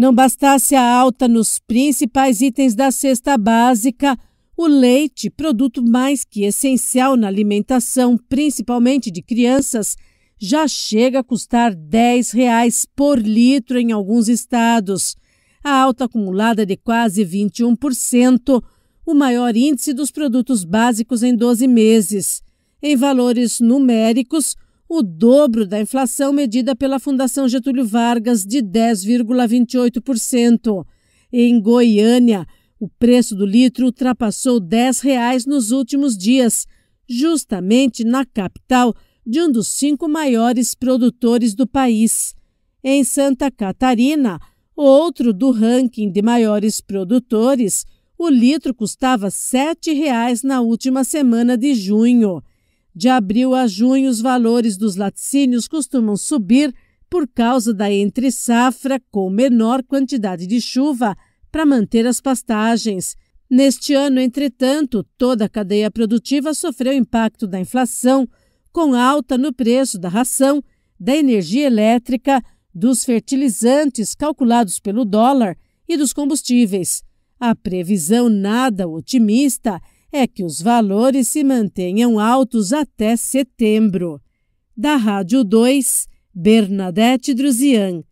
Não bastasse a alta nos principais itens da cesta básica, o leite, produto mais que essencial na alimentação, principalmente de crianças, já chega a custar R$ 10,00 por litro em alguns estados. A alta acumulada de quase 21%, o maior índice dos produtos básicos em 12 meses. Em valores numéricos, o dobro da inflação medida pela Fundação Getúlio Vargas, de 10,28%. Em Goiânia, o preço do litro ultrapassou R$ 10,00 nos últimos dias, justamente na capital de um dos cinco maiores produtores do país. Em Santa Catarina, outro do ranking de maiores produtores, o litro custava R$ 7,00 na última semana de junho. De abril a junho, os valores dos laticínios costumam subir por causa da entre-safra com menor quantidade de chuva para manter as pastagens. Neste ano, entretanto, toda a cadeia produtiva sofreu impacto da inflação, com alta no preço da ração, da energia elétrica, dos fertilizantes calculados pelo dólar e dos combustíveis. A previsão nada otimista é que os valores se mantenham altos até setembro. Da Rádio 2, Bernadette Drusian